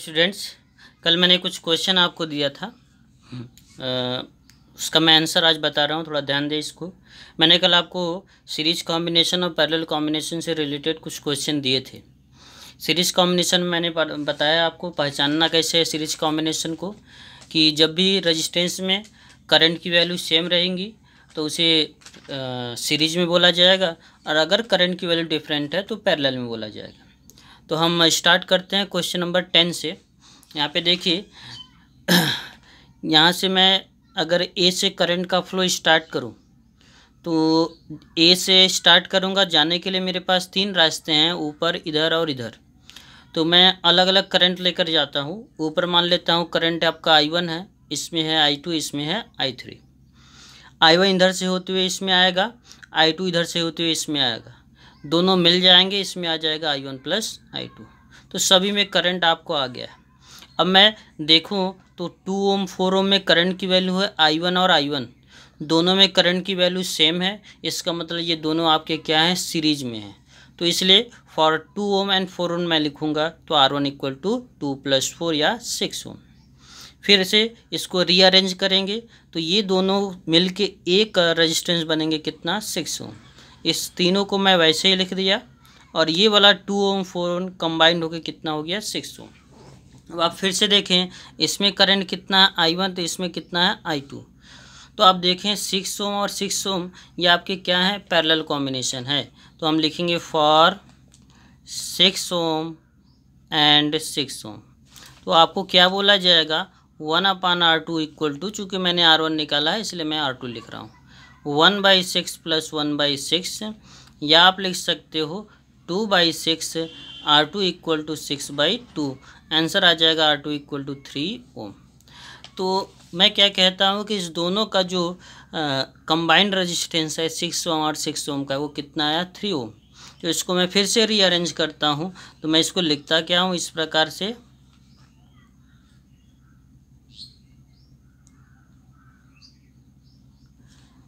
Students कल मैंने कुछ क्वेश्चन आपको दिया था आ, हम्म। उसका मैं आंसर आज बता रहा हूँ थोड़ा ध्यान दें इसको मैंने कल आपको सीरीज कॉम्बिनेशन और पैरेलल कॉम्बिनेशन से रिलेटेड कुछ क्वेश्चन दिए थे सीरीज कॉम्बिनेशन मैंने बताया आपको पहचानना कैसे है सीरीज कॉम्बिनेशन को कि जब भी रजिस्टेंस में करंट की वैल्यू सेम रहेंगी तो उसे सीरीज में बोला जाएगा और अगर करंट की वैल्यू डिफरेंट है तो पैरेलल में बोला जाएगा तो हम स्टार्ट करते हैं क्वेश्चन नंबर टेन से यहाँ पे देखिए यहाँ से मैं अगर ए से करंट का फ्लो स्टार्ट करूँ तो ए से स्टार्ट करूँगा जाने के लिए मेरे पास तीन रास्ते हैं ऊपर इधर और इधर तो मैं अलग अलग करंट लेकर जाता हूँ ऊपर मान लेता हूँ करंट आपका आई वन है इसमें है आई टू इसमें है आई थ्री आई वन इधर से होते हुए इसमें आएगा आई टू इधर से होते हुए इसमें आएगा दोनों मिल जाएंगे इसमें आ जाएगा I one plus I two तो सभी में करंट आपको आ गया है अब मैं देखूँ तो टू ओम फोर ओम में करंट की वैल्यू है आई वन और आई वन दोनों में करंट की वैल्यू सेम है इसका मतलब ये दोनों आपके क्या हैं सीरीज में हैं तो इसलिए for two ohm and four ohm मैं लिखूँगा तो R one equal to two plus four या सिक्स ओम फिर से इसको रीअरेंज करेंगे तो ये दोनों मिलके एक रेजिस्टेंस बनेंगे कितना सिक्स ओम इस तीनों को मैं वैसे ही लिख दिया और ये वाला two ohm four ohm combined होकर कितना हो गया सिक्स ओम अब आप फिर से देखें इसमें करंट कितना है आई वन तो इसमें कितना है आई टू तो आप देखें सिक्स ओम और सिक्स ओम ये आपके क्या है पैरेलल कॉम्बिनेशन है तो हम लिखेंगे for six ohm and six ohm तो आपको क्या बोला जाएगा one upon R two equal to चूँकि मैंने आर वन निकाला है इसलिए मैं आर टू लिख रहा हूँ one by six plus one by six या आप लिख सकते हो two by six R two equal to six by two answer आ जाएगा R two equal to three ohm तो मैं क्या कहता हूँ कि इस दोनों का जो कंबाइंड रेजिस्टेंस है सिक्स ओम और सिक्स ओम का वो कितना आया थ्री ओम तो इसको मैं फिर से रीअरेंज करता हूँ तो मैं इसको लिखता क्या हूँ इस प्रकार से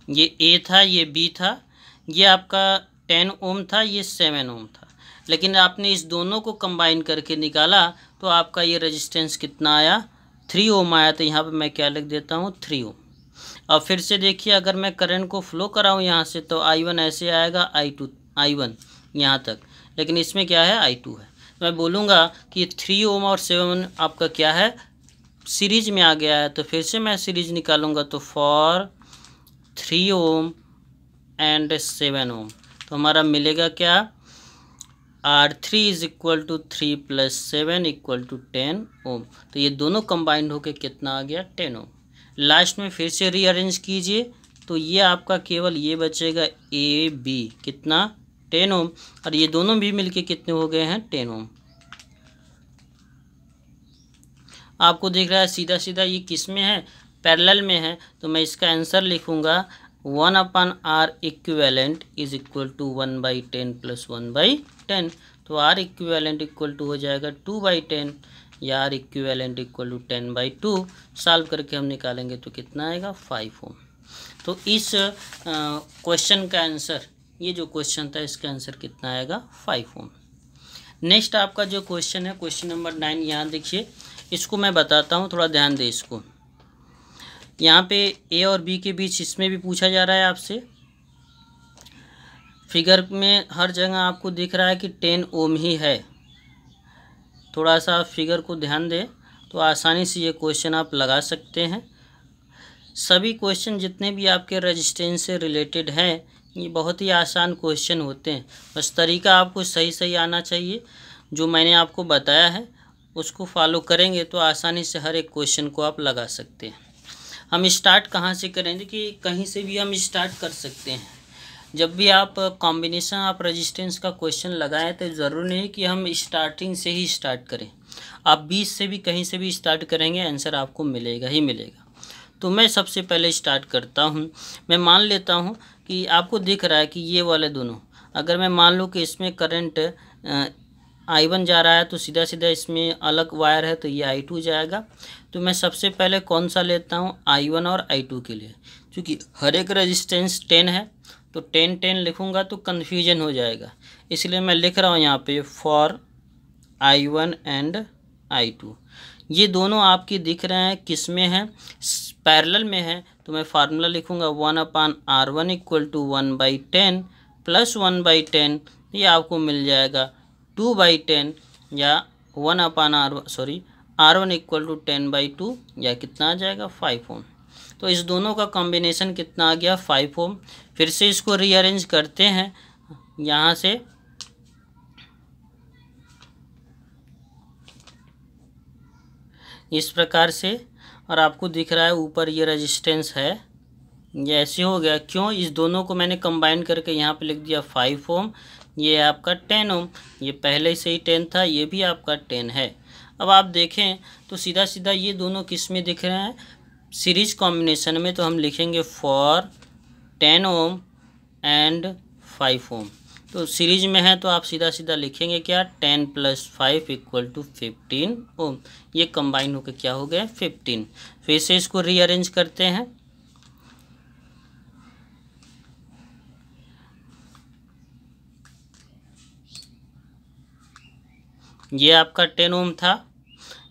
ये ए था ये बी था ये आपका टेन ओम था ये सेवन ओम था लेकिन आपने इस दोनों को कंबाइन करके निकाला तो आपका ये रेजिस्टेंस कितना आया थ्री ओम आया तो यहाँ पे मैं क्या लिख देता हूँ थ्री ओम और फिर से देखिए अगर मैं करंट को फ्लो कराऊँ यहाँ से तो आई वन ऐसे आएगा आई टू आई वन यहाँ तक लेकिन इसमें क्या है आई टू है तो मैं बोलूँगा कि थ्री ओम और सेवन आपका क्या है सीरीज में आ गया है तो फिर से मैं सीरीज निकालूंगा तो for three ohm and seven ohm तो हमारा मिलेगा क्या R three is equal to three plus seven equal to ten ohm तो ये दोनों कंबाइंड होकर कितना आ गया टेन ओम लास्ट में फिर से रीअरेंज कीजिए तो ये आपका केवल ये बचेगा ए बी कितना टेन ओम और ये दोनों भी मिलके कितने हो गए हैं टेन ओम आपको देख रहा है सीधा सीधा ये किस में है पैरेलल में है तो मैं इसका आंसर लिखूंगा one upon R equivalent is equal to one by ten plus one by ten तो आर इक्वेलेंट इक्वल टू हो जाएगा टू बाई टेन या R equivalent equal to ten by two solve करके हम निकालेंगे तो कितना आएगा फाइव ओम तो इस क्वेश्चन का आंसर ये जो क्वेश्चन था इसका आंसर कितना आएगा फाइव ओम नेक्स्ट आपका जो क्वेश्चन है क्वेश्चन नंबर नाइन यहाँ देखिए इसको मैं बताता हूँ थोड़ा ध्यान दें इसको यहाँ पे ए और बी के बीच इसमें भी पूछा जा रहा है आपसे फिगर में हर जगह आपको दिख रहा है कि टेन ओम ही है थोड़ा सा फिगर को ध्यान दें तो आसानी से ये क्वेश्चन आप लगा सकते हैं सभी क्वेश्चन जितने भी आपके रजिस्टेंस से रिलेटेड हैं ये बहुत ही आसान क्वेश्चन होते हैं बस तरीका आपको सही सही आना चाहिए जो मैंने आपको बताया है उसको फॉलो करेंगे तो आसानी से हर एक क्वेश्चन को आप लगा सकते हैं हम स्टार्ट कहाँ से करें कि कहीं से भी हम स्टार्ट कर सकते हैं जब भी आप कॉम्बिनेशन आप रेजिस्टेंस का क्वेश्चन लगाएं तो ज़रूरी नहीं कि हम स्टार्टिंग से ही स्टार्ट करें आप बीस से भी कहीं से भी स्टार्ट करेंगे आंसर आपको मिलेगा ही मिलेगा तो मैं सबसे पहले स्टार्ट करता हूँ मैं मान लेता हूँ कि आपको दिख रहा है कि ये वाले दोनों अगर मैं मान लूँ कि इसमें करंट आई वन जा रहा है तो सीधा सीधा इसमें अलग वायर है तो ये आई टू जाएगा तो मैं सबसे पहले कौन सा लेता हूँ आई वन और आई टू के लिए क्योंकि हर एक रजिस्टेंस टेन है तो टेन टेन लिखूँगा तो कन्फ्यूजन हो जाएगा इसलिए मैं लिख रहा हूँ यहाँ पे for I one and I two ये दोनों आपकी दिख रहे हैं किस में हैं पैरेलल में है तो मैं फार्मूला लिखूँगा one upon R one equal to one by ten plus one by ten ये आपको मिल जाएगा टू बाई टेन या one upon R sorry R one equal to ten by two या कितना आ जाएगा फाइव ओम तो इस दोनों का कॉम्बिनेशन कितना आ गया फाइव ओम फिर से इसको रीअरेंज करते हैं यहाँ से इस प्रकार से और आपको दिख रहा है ऊपर ये रेजिस्टेंस है ये ऐसे हो गया क्यों इस दोनों को मैंने कंबाइन करके यहाँ पे लिख दिया फाइव ओम ये आपका टेन ओम ये पहले से ही टेन था ये भी आपका टेन है अब आप देखें तो सीधा सीधा ये दोनों किस में दिख रहे हैं सीरीज कॉम्बिनेशन में तो हम लिखेंगे for ten ohm and five ohm तो सीरीज में है तो आप सीधा सीधा लिखेंगे क्या ten plus five equal to fifteen ohm ये कंबाइन होकर क्या हो गया फिफ्टीन फिर से इसको रीअरेंज करते हैं ये आपका टेन ओम था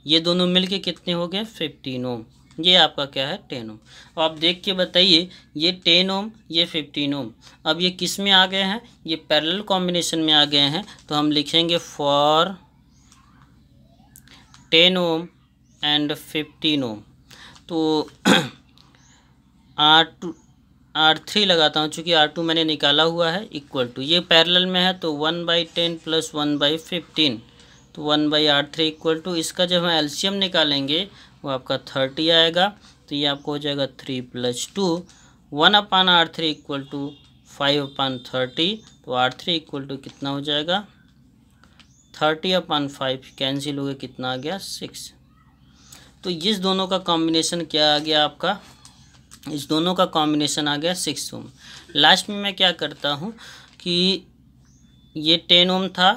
ये दोनों मिलके कितने हो गए फिफ्टीन ओम ये आपका क्या है टेन ओम अब आप देख के बताइए ये टेन ओम ये फिफ्टीन ओम अब ये किस में आ गए हैं ये पैरेलल कॉम्बिनेशन में आ गए हैं तो हम लिखेंगे for ten ohm and fifteen ohm तो आर टू आर थ्री लगाता हूँ चूँकि आर टू मैंने निकाला हुआ है इक्वल टू ये पैरेलल में है तो one by ten plus one by fifteen तो one by R three equal to इसका जब हम एल्शियम निकालेंगे वो आपका थर्टी आएगा तो ये आपको हो जाएगा three plus two one upon R three equal to five upon thirty तो आर थ्री इक्वल टू कितना हो जाएगा थर्टी अपान फाइव कैंसिल हो गया कितना आ गया सिक्स तो इस दोनों का कॉम्बिनेशन क्या आ गया आपका इस दोनों का कॉम्बिनेशन आ गया सिक्स ओम लास्ट में मैं क्या करता हूँ कि ये टेन ओम था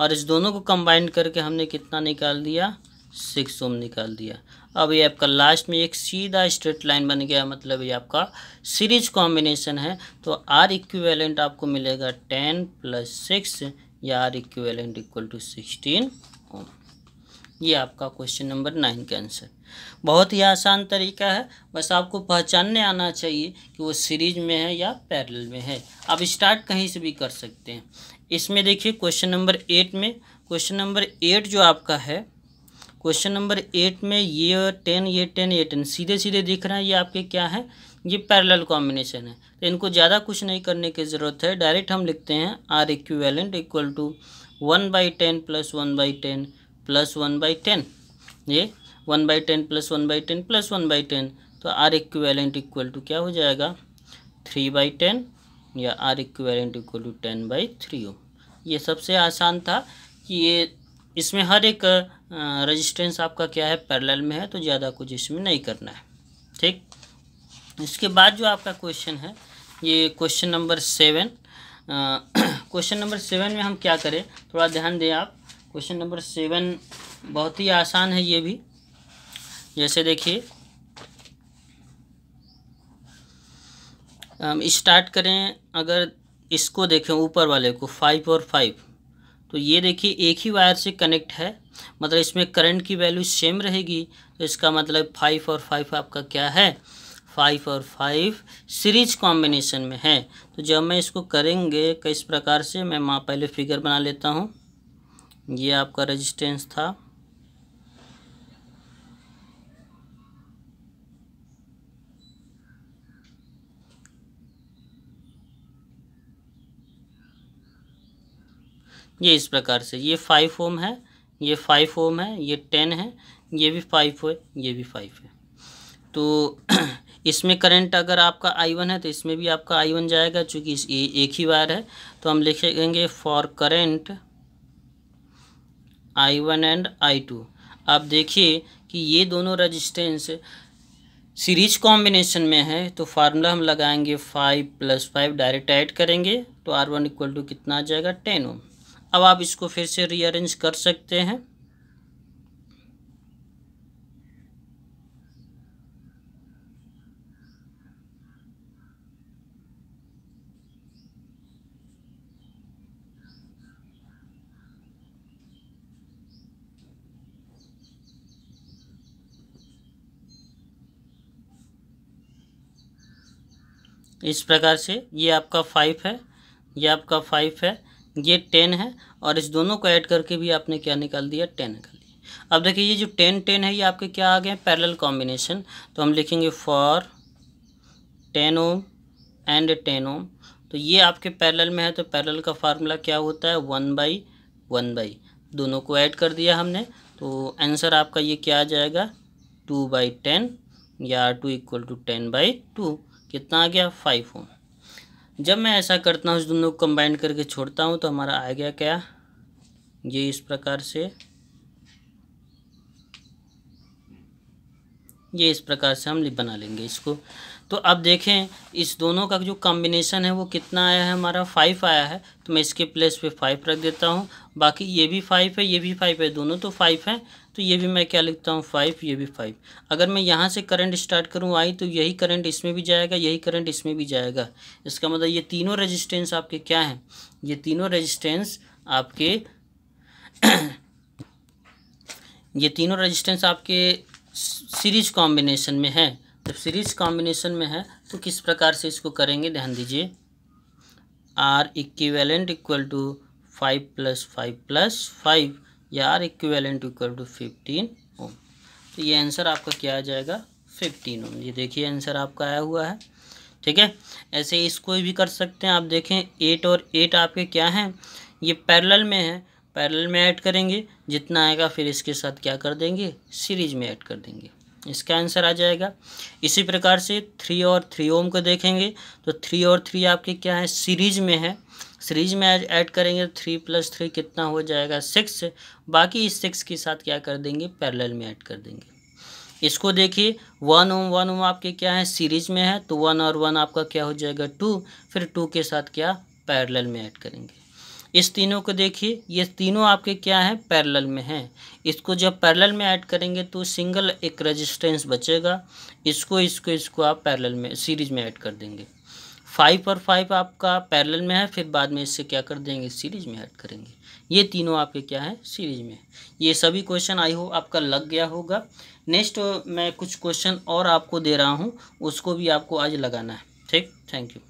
और इस दोनों को कंबाइन करके हमने कितना निकाल दिया सिक्स ओम निकाल दिया अब ये आपका लास्ट में एक सीधा स्ट्रेट लाइन बन गया मतलब ये आपका सीरीज कॉम्बिनेशन है तो आर इक्विवेलेंट आपको मिलेगा टेन प्लस सिक्स या R equivalent equal to sixteen ohm ये आपका क्वेश्चन नंबर नाइन का आंसर बहुत ही आसान तरीका है बस आपको पहचानने आना चाहिए कि वो सीरीज में है या पैरल में है आप स्टार्ट कहीं से भी कर सकते हैं इसमें देखिए क्वेश्चन नंबर एट में क्वेश्चन नंबर एट जो आपका है क्वेश्चन नंबर एट में ये टेन ये टेन ये टेन सीधे सीधे दिख रहे हैं ये आपके क्या है ये पैरेलल कॉम्बिनेशन है तो इनको ज़्यादा कुछ नहीं करने की ज़रूरत है डायरेक्ट हम लिखते हैं R equivalent equal to one by ten plus one by ten plus one by ten ये one by ten plus one by ten plus one by ten तो आर इक्वेलेंट इक्वल टू क्या हो जाएगा three by ten या R equivalent equal to ten by three ohm ये सबसे आसान था कि ये इसमें हर एक रजिस्टेंस आपका क्या है पैरेलल में है तो ज़्यादा कुछ इसमें नहीं करना है ठीक इसके बाद जो आपका क्वेश्चन है ये question number seven question number seven में हम क्या करें थोड़ा ध्यान दें आप क्वेश्चन नंबर सेवन बहुत ही आसान है ये भी जैसे देखिए हम स्टार्ट करें अगर इसको देखें ऊपर वाले को फाइव और फाइव तो ये देखिए एक ही वायर से कनेक्ट है मतलब इसमें करंट की वैल्यू सेम रहेगी तो इसका मतलब फाइव और फाइव आपका क्या है फाइव और फाइव सीरीज कॉम्बिनेशन में है तो जब मैं इसको करेंगे किस प्रकार से मैं माँ पहले फिगर बना लेता हूँ ये आपका रेजिस्टेंस था ये इस प्रकार से ये फाइव ओम है ये फाइव ओम है ये टेन है ये भी फाइव है ये भी फाइव है तो इसमें करंट अगर आपका आई वन है तो इसमें भी आपका आई वन जाएगा चूँकि एक ही वायर है तो हम लिखेंगे for current I one and I two आप देखिए कि ये दोनों रजिस्टेंस सीरीज कॉम्बिनेशन में है तो फार्मूला हम लगाएंगे five plus five direct add करेंगे तो आर वन इक्वल टू कितना आ जाएगा टेन ओम अब आप इसको फिर से रीअरेंज कर सकते हैं इस प्रकार से ये आपका फाइव है ये आपका फाइव है ये टेन है और इस दोनों को ऐड करके भी आपने क्या निकाल दिया टेन निकाल दिया अब देखिए ये जो टेन टेन है ये आपके क्या आ गए हैं पैरल कॉम्बिनेशन तो हम लिखेंगे for ten ohm and ten ohm तो ये आपके पैरल में है तो पैरल का फार्मूला क्या होता है वन बाई वन बाई दोनों को ऐड कर दिया हमने तो आंसर आपका ये क्या आ जाएगा टू बाई टेन या two equal to ten by two कितना आ गया फाइव ओम जब मैं ऐसा करता हूँ इस दोनों को कंबाइन करके छोड़ता हूँ तो हमारा आ गया क्या ये इस प्रकार से ये इस प्रकार से हम बना लेंगे इसको तो अब देखें इस दोनों का जो कॉम्बिनेशन है वो कितना आया है हमारा फाइव आया है तो मैं इसके प्लेस पे फाइव रख देता हूँ बाकी ये भी फाइव है ये भी फाइव है दोनों तो फाइव हैं तो ये भी मैं क्या लिखता हूँ फाइव ये भी फाइव अगर मैं यहाँ से करंट स्टार्ट करूँ आई तो यही करंट इसमें भी जाएगा यही करंट इसमें भी जाएगा इसका मतलब ये तीनों रजिस्टेंस आपके क्या हैं ये तीनों रजिस्टेंस आपके ये तीनों रजिस्टेंस आपके सीरीज कॉम्बिनेशन में है जब सीरीज कॉम्बिनेशन में है तो किस प्रकार से इसको करेंगे ध्यान दीजिए R equivalent equal to five plus five plus five या R equivalent equal to fifteen ohm तो ये आंसर आपका क्या आ जाएगा फिफ्टीन ओम ये देखिए आंसर आपका आया हुआ है ठीक है ऐसे इसको भी कर सकते हैं आप देखें एट और एट आपके क्या हैं ये पैरेलल में है पैरेलल में ऐड करेंगे जितना आएगा फिर इसके साथ क्या कर देंगे सीरीज में ऐड कर देंगे इसका आंसर आ जाएगा इसी प्रकार से थ्री और थ्री ओम को देखेंगे तो थ्री और थ्री आपके क्या है सीरीज में है सीरीज में ऐड करेंगे तो थ्री प्लस थ्री कितना हो जाएगा सिक्स बाकी इस सिक्स के साथ क्या कर देंगे पैरेलल में ऐड कर देंगे इसको देखिए वन ओम वन ओम आपके क्या है सीरीज में है तो वन और वन आपका क्या हो जाएगा टू फिर टू के साथ क्या पैरेलल में ऐड करेंगे इस तीनों को देखिए ये तीनों आपके क्या है पैरेलल में हैं इसको जब पैरेलल में ऐड करेंगे तो सिंगल एक रेजिस्टेंस बचेगा इसको इसको इसको आप पैरेलल में सीरीज में ऐड कर देंगे फाइव और फाइव आपका पैरेलल में है फिर बाद में इससे क्या कर देंगे सीरीज में ऐड करेंगे ये तीनों आपके क्या है सीरीज में ये सभी क्वेश्चन आई हो आपका लग गया होगा नेक्स्ट मैं कुछ क्वेश्चन और आपको दे रहा हूँ उसको भी आपको आज लगाना है ठीक थैंक यू